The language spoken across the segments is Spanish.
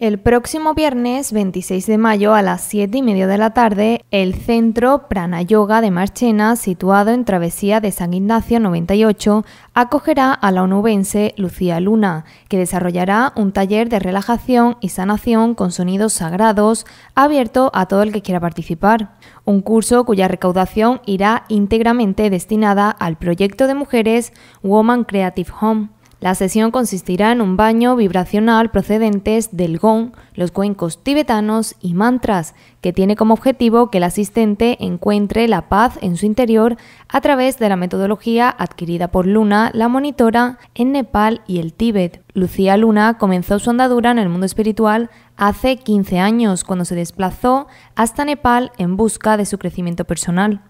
El próximo viernes 26 de mayo a las 7 y media de la tarde, el Centro Prana Yoga de Marchena, situado en Travesía de San Ignacio 98, acogerá a la onubense Lucía Luna, que desarrollará un taller de relajación y sanación con sonidos sagrados abierto a todo el que quiera participar. Un curso cuya recaudación irá íntegramente destinada al proyecto de mujeres Woman Creative Home. La sesión consistirá en un baño vibracional procedentes del gong, los cuencos tibetanos y mantras, que tiene como objetivo que el asistente encuentre la paz en su interior a través de la metodología adquirida por Luna, la monitora, en Nepal y el Tíbet. Lucía Luna comenzó su andadura en el mundo espiritual hace 15 años, cuando se desplazó hasta Nepal en busca de su crecimiento personal.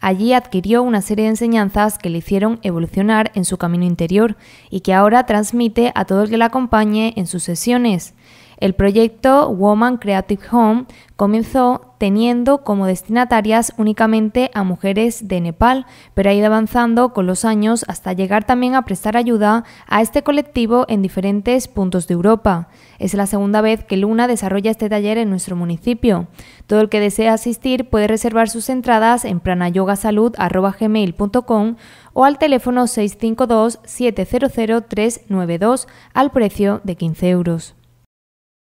Allí adquirió una serie de enseñanzas que le hicieron evolucionar en su camino interior y que ahora transmite a todo el que la acompañe en sus sesiones. El proyecto Woman Creative Home comenzó teniendo como destinatarias únicamente a mujeres de Nepal, pero ha ido avanzando con los años hasta llegar también a prestar ayuda a este colectivo en diferentes puntos de Europa. Es la segunda vez que Luna desarrolla este taller en nuestro municipio. Todo el que desea asistir puede reservar sus entradas en pranayogasalud.gmail.com o al teléfono 652 700 392 al precio de 15 euros.